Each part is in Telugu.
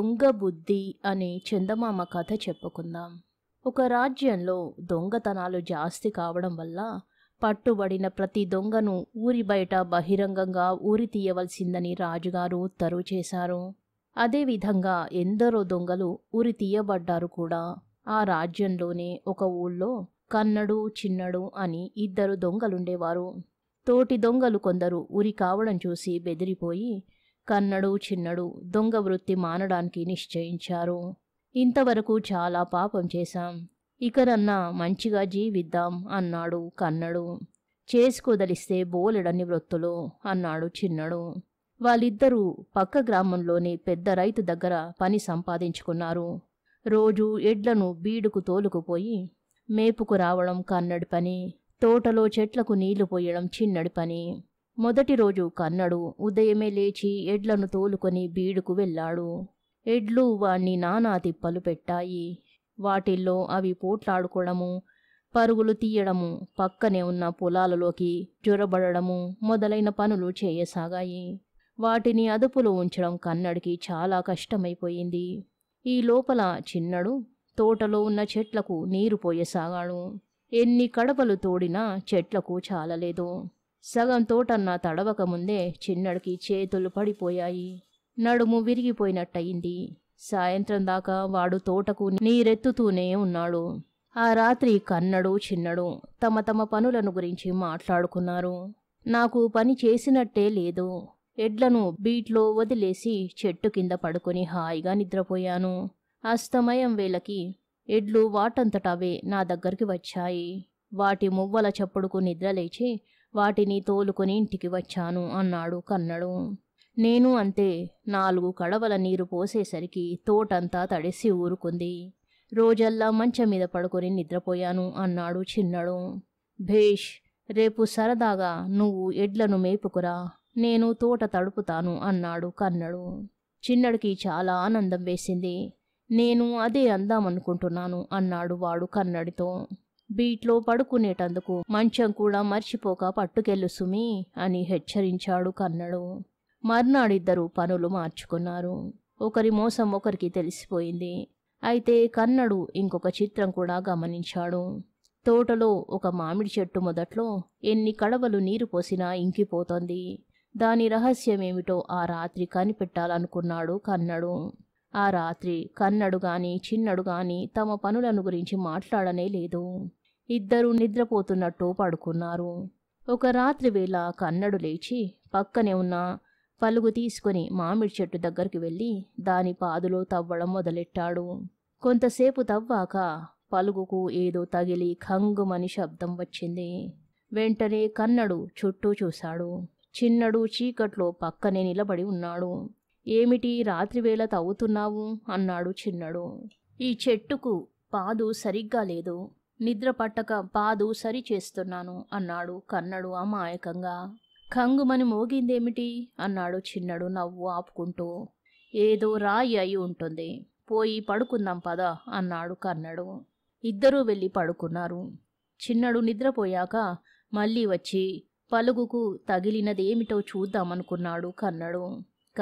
దొంగ బుద్ధి అనే చందమామ కథ చెప్పుకుందాం ఒక రాజ్యంలో దొంగతనాలు జాస్తి కావడం వల్ల పట్టుబడిన ప్రతి దొంగను ఊరి బయట బహిరంగంగా ఊరి తీయవలసిందని రాజుగారు ఉత్తర్వు చేశారు అదేవిధంగా ఎందరో దొంగలు ఊరి తీయబడ్డారు కూడా ఆ రాజ్యంలోనే ఒక ఊళ్ళో కన్నడు చిన్నడు అని ఇద్దరు దొంగలుండేవారు తోటి దొంగలు కొందరు ఊరి కావడం చూసి బెదిరిపోయి కన్నడు చిన్నడు దొంగ వృత్తి మానడానికి నిశ్చయించారు ఇంతవరకు చాలా పాపం చేశాం ఇకరన్నా మంచిగా జీవిద్దాం అన్నాడు కన్నడు చేసుకోదలిస్తే బోలెడని వృత్తులు అన్నాడు చిన్నడు వాళ్ళిద్దరూ పక్క గ్రామంలోని పెద్ద రైతు దగ్గర పని సంపాదించుకున్నారు రోజు ఎడ్లను బీడుకు తోలుకుపోయి మేపుకు రావడం కన్నడి పని తోటలో చెట్లకు నీళ్లు పోయడం చిన్నడి పని మొదటి రోజు కన్నడు ఉదయమే లేచి ఎడ్లను తోలుకొని బీడుకు వెళ్ళాడు ఎడ్లు వాణ్ణి నానా తిప్పలు పెట్టాయి వాటిల్లో అవి పోట్లాడుకోవడము పరుగులు తీయడము పక్కనే ఉన్న పొలాలలోకి జ్వరబడము మొదలైన పనులు చేయసాగాయి వాటిని అదుపులో ఉంచడం కన్నడికి చాలా కష్టమైపోయింది ఈ లోపల చిన్నడు తోటలో ఉన్న చెట్లకు నీరు పోయసాగాడు ఎన్ని కడపలు తోడినా చెట్లకు చాలలేదు సగం తోటన్నా తడవక ముందే చిన్నడికి చేతులు పడిపోయాయి నడుము విరిగిపోయినట్టయింది సాయంత్రం దాకా వాడు తోటకు నీరెత్తుతూనే ఉన్నాడు ఆ రాత్రి కన్నడు చిన్నడు తమ తమ పనులను గురించి మాట్లాడుకున్నారు నాకు పని చేసినట్టే లేదు ఎడ్లను బీట్లో వదిలేసి చెట్టు కింద పడుకుని హాయిగా నిద్రపోయాను అస్తమయం వేళకి ఎడ్లు వాటంతటవే నా దగ్గరికి వచ్చాయి వాటి మువ్వల చప్పుడుకు నిద్రలేచి వాటిని తోలుకొని ఇంటికి వచ్చాను అన్నాడు కన్నడు నేను అంతే నాలుగు కడవల నీరు పోసేసరికి తోటంతా తడిసి ఊరుకుంది రోజల్లా మంచం మీద పడుకొని నిద్రపోయాను అన్నాడు చిన్నడు భేష్ రేపు సరదాగా నువ్వు ఎడ్లను మేపుకురా నేను తోట తడుపుతాను అన్నాడు కన్నడు చిన్నడికి చాలా ఆనందం వేసింది నేను అదే అందామనుకుంటున్నాను అన్నాడు వాడు కన్నడితో బీట్లో పడుకునేటందుకు మంచం కూడా మర్చిపోక పట్టుకెళ్ళు సుమి అని హెచ్చరించాడు కన్నడు మర్నాడిద్దరూ పనులు మార్చుకున్నారు ఒకరి మోసం ఒకరికి తెలిసిపోయింది అయితే కన్నడు ఇంకొక చిత్రం కూడా గమనించాడు తోటలో ఒక మామిడి చెట్టు మొదట్లో ఎన్ని కడవలు నీరు పోసినా ఇంకిపోతోంది దాని రహస్యమేమిటో ఆ రాత్రి కనిపెట్టాలనుకున్నాడు కన్నడు ఆ రాత్రి కన్నడు గాని చిన్నడు గాని తమ పనులను గురించి మాట్లాడనే లేదు ఇద్దరూ నిద్రపోతున్నట్టు పడుకున్నారు ఒక రాత్రి వేళ కన్నడు లేచి పక్కనే ఉన్న పలుగు తీసుకుని మామిడి చెట్టు దగ్గరికి వెళ్ళి దాని పాదులో తవ్వడం మొదలెట్టాడు కొంతసేపు తవ్వాక పలుగుకు ఏదో తగిలి ఖంగుమని శబ్దం వచ్చింది వెంటనే కన్నడు చుట్టూ చూశాడు చిన్నడు చీకట్లో పక్కనే నిలబడి ఉన్నాడు ఏమిటి రాత్రివేళ తవ్వుతున్నావు అన్నాడు చిన్నడు ఈ చెట్టుకు పాదు సరిగ్గా లేదు నిద్ర పట్టక సరి సరిచేస్తున్నాను అన్నాడు కన్నడు అమాయకంగా కంగుమని మోగిందేమిటి అన్నాడు చిన్నడు నవ్వు ఆపుకుంటూ ఏదో రాయి అయి ఉంటుంది పోయి పడుకుందాం పద అన్నాడు కన్నడు ఇద్దరూ వెళ్ళి పడుకున్నారు చిన్నడు నిద్రపోయాక మళ్ళీ వచ్చి పలుగుకు తగిలినదేమిటో చూద్దామనుకున్నాడు కన్నడు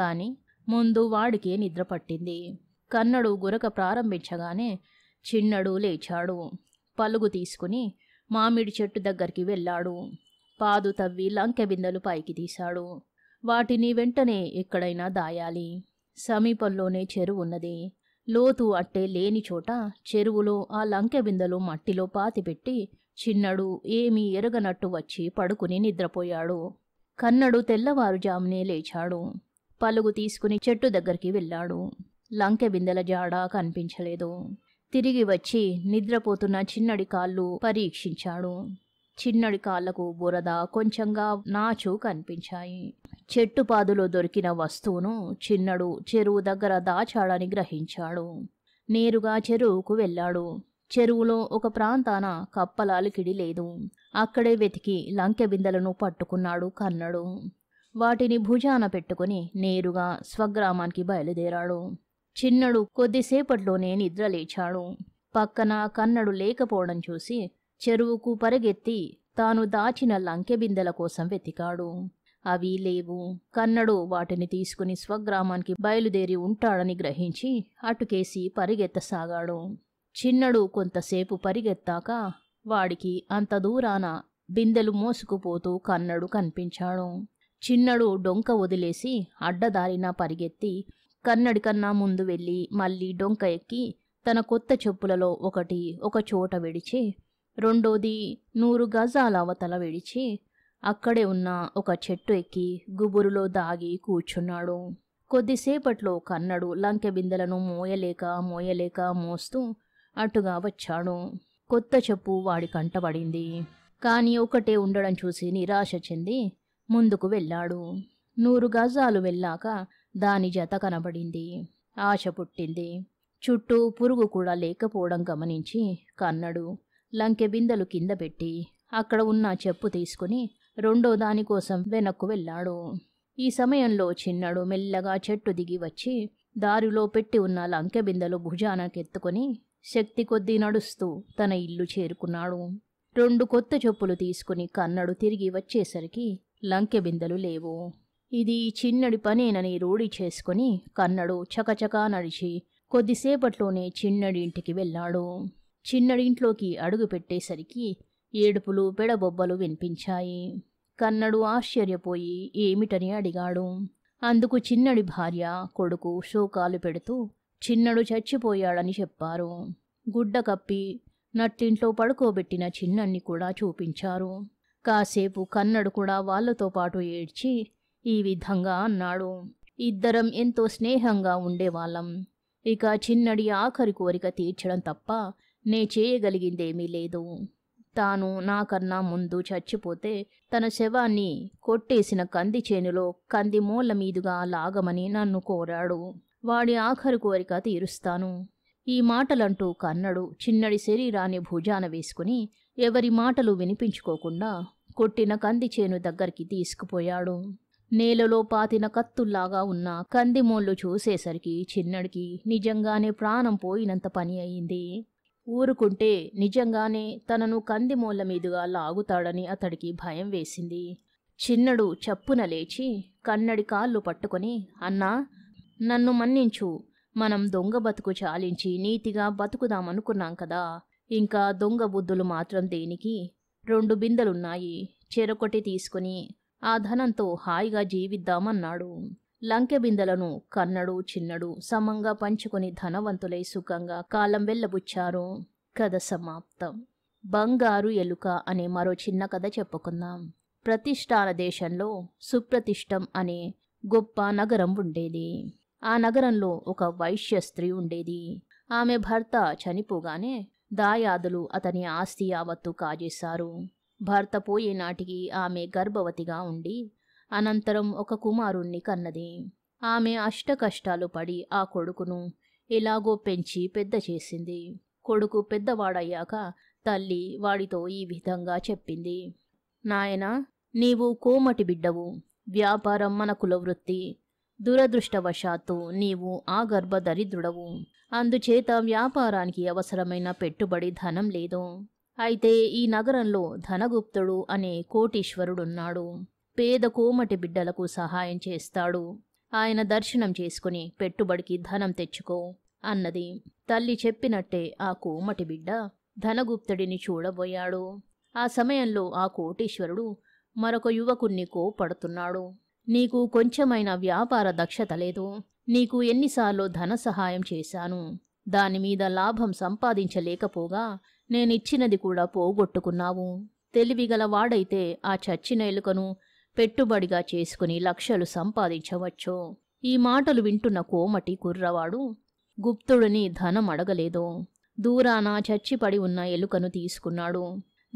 కాని ముందు వాడికే నిద్ర పట్టింది కన్నడు గురక ప్రారంభించగానే చిన్నడు లేచాడు పలుగు తీసుకుని మామిడి చెట్టు దగ్గరికి వెళ్ళాడు పాదు తవ్వి లంకె బిందెలు పైకి తీశాడు వాటిని వెంటనే ఎక్కడైనా దాయాలి సమీపంలోనే చెరువు ఉన్నది లోతు అట్టే లేని చోట చెరువులో ఆ లంకె బిందెలు మట్టిలో పాతిపెట్టి చిన్నడు ఏమీ ఎరగనట్టు వచ్చి పడుకుని నిద్రపోయాడు కన్నడు తెల్లవారుజామునే లేచాడు పలుగు తీసుకుని చెట్టు దగ్గరికి వెళ్ళాడు లంకె బిందెల జాడ కనిపించలేదు తిరిగి వచ్చి నిద్రపోతున్న చిన్నడి కాళ్ళు పరీక్షించాడు చిన్నడి కాళ్లకు బురద కొంచెంగా నాచు కనిపించాయి చెట్టుపాదులో దొరికిన వస్తువును చిన్నడు చెరువు దగ్గర దాచాడని గ్రహించాడు నేరుగా చెరువుకు వెళ్ళాడు చెరువులో ఒక ప్రాంతాన కప్పలాలికిడి లేదు అక్కడే వెతికి లంకె బిందెలను పట్టుకున్నాడు కన్నడు వాటిని భుజాన పెట్టుకుని నేరుగా స్వగ్రామానికి బయలుదేరాడు చిన్నడు కొద్దిసేపట్లోనే నిద్రలేచాడు పక్కన కన్నడు లేకపోవడం చూసి చెరువుకు పరిగెత్తి తాను దాచిన లంకెబిందెల కోసం వెతికాడు అవి లేవు కన్నడు వాటిని తీసుకుని స్వగ్రామానికి బయలుదేరి ఉంటాడని గ్రహించి అటుకేసి పరిగెత్తసాగాడు చిన్నడు కొంతసేపు పరిగెత్తాక వాడికి అంత దూరాన బిందెలు మోసుకుపోతూ కన్నడు కనిపించాడు చిన్నడు డొంక వదిలేసి అడ్డదారిన పరిగెత్తి కన్నడి కన్నా ముందు వెళ్ళి మళ్ళీ డొంక ఎక్కి తన కొత్త చెప్పులలో ఒకటి ఒక చోట విడిచి రెండోది నూరు గజాల అవతల విడిచి అక్కడే ఉన్న ఒక చెట్టు ఎక్కి గుబురులో దాగి కూర్చున్నాడు కొద్దిసేపట్లో కన్నడు లంకె బిందెలను మోయలేక మోయలేక మోస్తూ అటుగా వచ్చాడు కొత్త చెప్పు వాడి కంటపడింది కానీ ఒకటే ఉండడం చూసి నిరాశ చెంది ముందుకు వెళ్ళాడు నూరు గజాలు వెళ్ళాక దాని జత కనబడింది ఆశ పుట్టింది చుట్టూ పురుగు కూడా లేకపోవడం గమనించి కన్నడు లంకె బిందెలు కింద పెట్టి అక్కడ ఉన్న చెప్పు తీసుకుని రెండో దానికోసం వెనక్కు వెళ్ళాడు ఈ సమయంలో చిన్నడు మెల్లగా చెట్టు దిగి వచ్చి దారిలో పెట్టి ఉన్న లంకె బిందెలు భుజానకెత్తుకొని శక్తి కొద్దీ నడుస్తూ తన ఇల్లు చేరుకున్నాడు రెండు కొత్త చెప్పులు తీసుకుని కన్నడు తిరిగి వచ్చేసరికి లంకె బిందెలు లేవు ఇది చిన్నడి పనేనని రూఢి చేసుకుని కన్నడు చకచకా నడిచి కొద్దిసేపట్లోనే చిన్నడి ఇంటికి వెళ్ళాడు చిన్నడింట్లోకి అడుగు పెట్టేసరికి ఏడుపులు పెడబొబ్బలు వినిపించాయి కన్నడు ఆశ్చర్యపోయి ఏమిటని అడిగాడు అందుకు చిన్నడి భార్య కొడుకు శోకాలు పెడుతూ చిన్నడు చచ్చిపోయాడని చెప్పారు గుడ్డ కప్పి నట్టింట్లో పడుకోబెట్టిన చిన్నన్ని కూడా చూపించారు కాసేపు కన్నడు కూడా వాళ్లతో పాటు ఏడ్చి ఈ విధంగా అన్నాడు ఇద్దరం ఎంతో స్నేహంగా ఉండేవాళ్ళం ఇక చిన్నడి ఆఖరి కోరిక తీర్చడం తప్ప నే చేయగలిగిందేమీ లేదు తాను నాకన్నా ముందు చచ్చిపోతే తన శవాన్ని కొట్టేసిన కంది చేనులో కంది మూల మీదుగా లాగమని నన్ను కోరాడు వాడి ఆఖరి కోరిక తీరుస్తాను ఈ మాటలంటూ కన్నడు చిన్నడి శరీరాన్ని భుజాన వేసుకుని ఎవరి మాటలు వినిపించుకోకుండా కొట్టిన కంది చేను దగ్గరికి తీసుకుపోయాడు నేలలో పాతిన కత్తుల్లాగా ఉన్న కందిమోళ్ళు చూసేసరికి చిన్నడికి నిజంగానే ప్రాణం పోయినంత పని అయింది ఊరుకుంటే నిజంగానే తనను కందిమోళ్ళ మీదుగా లాగుతాడని అతడికి భయం వేసింది చిన్నడు చప్పున లేచి కన్నడి కాళ్ళు పట్టుకొని అన్నా నన్ను మన్నించు మనం దొంగ బతుకు చాలించి నీతిగా బతుకుదామనుకున్నాం కదా ఇంకా దొంగ బుద్ధులు మాత్రం దేనికి రెండు బిందెలున్నాయి చెరొకటి తీసుకుని ఆ ధనంతో హాయిగా జీవిద్దామన్నాడు లంకెబిందలను కన్నడు చిన్నడు సమంగా పంచుకొని ధనవంతులై సుఖంగా కాలం వెళ్ళబుచ్చారు కథ సమాప్తం బంగారు ఎలుక అనే మరో చిన్న కథ చెప్పుకుందాం ప్రతిష్టాన దేశంలో సుప్రతిష్టం అనే గొప్ప నగరం ఉండేది ఆ నగరంలో ఒక వైశ్య స్త్రీ ఉండేది ఆమె భర్త చనిపోగానే దాయాదులు అతని ఆస్తి యావత్తు కాజేశారు భర్త పోయేనాటికి ఆమె గర్భవతిగా ఉండి అనంతరం ఒక కుమారుణ్ణి కన్నది ఆమె కష్టాలు పడి ఆ కొడుకును ఎలాగో పెంచి పెద్ద చేసింది కొడుకు పెద్దవాడయ్యాక తల్లి వాడితో ఈ విధంగా చెప్పింది నాయన నీవు కోమటి బిడ్డవు వ్యాపారం మన కులవృత్తి దురదృష్టవశాత్తు నీవు ఆ గర్భ దరిద్రుడవు అందుచేత వ్యాపారానికి అవసరమైన పెట్టుబడి ధనం లేదు అయితే ఈ నగరంలో ధనగుప్తుడు అనే కోటీశ్వరుడున్నాడు పేద కోమటి బిడ్డలకు సహాయం చేస్తాడు ఆయన దర్శనం చేసుకుని పెట్టుబడికి ధనం తెచ్చుకో అన్నది తల్లి చెప్పినట్టే ఆ కోమటి బిడ్డ ధనగుప్తుడిని చూడబోయాడు ఆ సమయంలో ఆ కోటీశ్వరుడు మరొక యువకుణ్ణి కోపడుతున్నాడు నీకు కొంచెమైన వ్యాపార దక్షత లేదు నీకు ఎన్నిసార్లు ధన సహాయం చేశాను దానిమీద లాభం సంపాదించలేకపోగా నేనిచ్చినది కూడా పోగొట్టుకున్నావు తెలివిగలవాడైతే ఆ చచ్చిన ఎలుకను పెట్టుబడిగా చేసుకుని లక్షలు సంపాదించవచ్చు ఈ మాటలు వింటున్న కోమటి కుర్రవాడు గుప్తుడిని ధనం అడగలేదో దూరాన చచ్చిపడి ఉన్న ఎలుకను తీసుకున్నాడు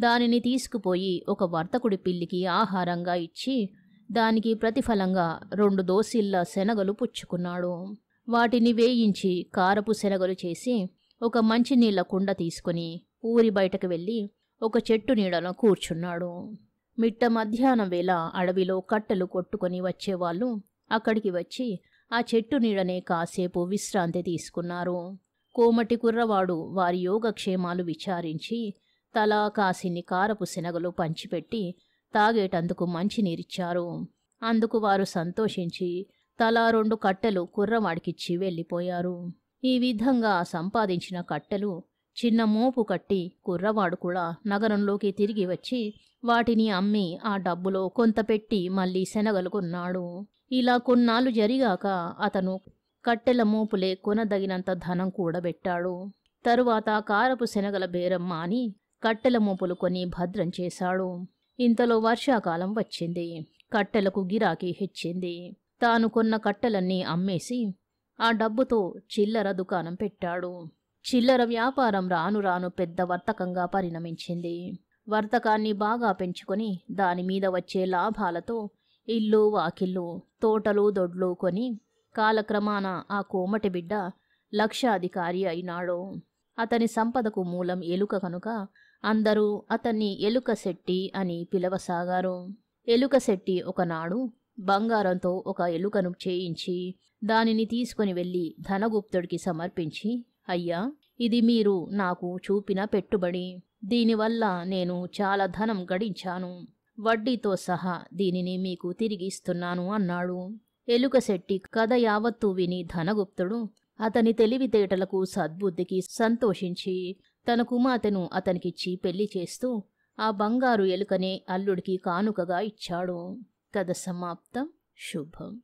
దానిని తీసుకుపోయి ఒక వర్తకుడి పిల్లికి ఆహారంగా ఇచ్చి దానికి ప్రతిఫలంగా రెండు దోసిళ్ళ శనగలు పుచ్చుకున్నాడు వాటిని వేయించి కారపు శనగలు చేసి ఒక మంచి నీళ్ల కుండ తీసుకుని ఊరి బయటకు వెళ్ళి ఒక చెట్టు నీడలో కూర్చున్నాడు మిట్ట మధ్యాహ్నం వేళ అడవిలో కట్టెలు కొట్టుకొని వచ్చేవాళ్ళు అక్కడికి వచ్చి ఆ చెట్టు నీడనే కాసేపు విశ్రాంతి తీసుకున్నారు కోమటి కుర్రవాడు వారి యోగక్షేమాలు విచారించి తలా కాసిని కారపు శనగలు పంచిపెట్టి తాగేటందుకు మంచినీరిచ్చారు అందుకు వారు సంతోషించి తలా రెండు కట్టెలు కుర్రవాడికిచ్చి వెళ్ళిపోయారు ఈ విధంగా సంపాదించిన కట్టెలు చిన్న మోపు కట్టి కుర్రవాడు కూడా నగరంలోకి తిరిగి వచ్చి వాటిని అమ్మి ఆ డబ్బులో కొంత పెట్టి మళ్ళీ శనగలు కొన్నాడు ఇలా కొన్నాళ్ళు జరిగాక అతను కట్టెల మోపులే కొనదగినంత ధనం కూడా పెట్టాడు తరువాత కారపు శనగల బేరం మాని కట్టెల మోపులు కొని భద్రం చేశాడు ఇంతలో వర్షాకాలం వచ్చింది కట్టెలకు గిరాకీ హెచ్చింది తాను కొన్న కట్టలన్నీ అమ్మేసి ఆ డబ్బుతో చిల్లర దుకాణం పెట్టాడు చిల్లర వ్యాపారం రాను రాను పెద్ద వర్తకంగా పరిణమించింది వర్తకాన్ని బాగా పెంచుకొని దానిమీద వచ్చే లాభాలతో ఇల్లు వాకిళ్ళు తోటలు దొడ్లు కొని కాలక్రమాన ఆ కోమటి బిడ్డ లక్షాధికారి అయినాడు అతని సంపదకు మూలం ఎలుక కనుక అందరూ అతన్ని ఎలుక శెట్టి అని పిలవసాగారు ఎలుక శెట్టి ఒకనాడు బంగారంతో ఒక ఎలుకను చేయించి దానిని తీసుకుని వెళ్ళి ధనగుప్తుడికి సమర్పించి అయ్యా ఇది మీరు నాకు చూపిన పెట్టుబడి దీనివల్ల నేను చాలా ధనం గడించాను వడ్డీతో సహా దీనిని మీకు తిరిగి ఇస్తున్నాను అన్నాడు ఎలుక శెట్టి కథ యావత్తు విని ధనగుప్తుడు అతని తెలివితేటలకు సద్బుద్ధికి సంతోషించి తన కుమార్తెను అతనికిచ్చి పెళ్లి చేస్తూ ఆ బంగారు ఎలుకనే అల్లుడికి కానుకగా ఇచ్చాడు समाप्तम शुभम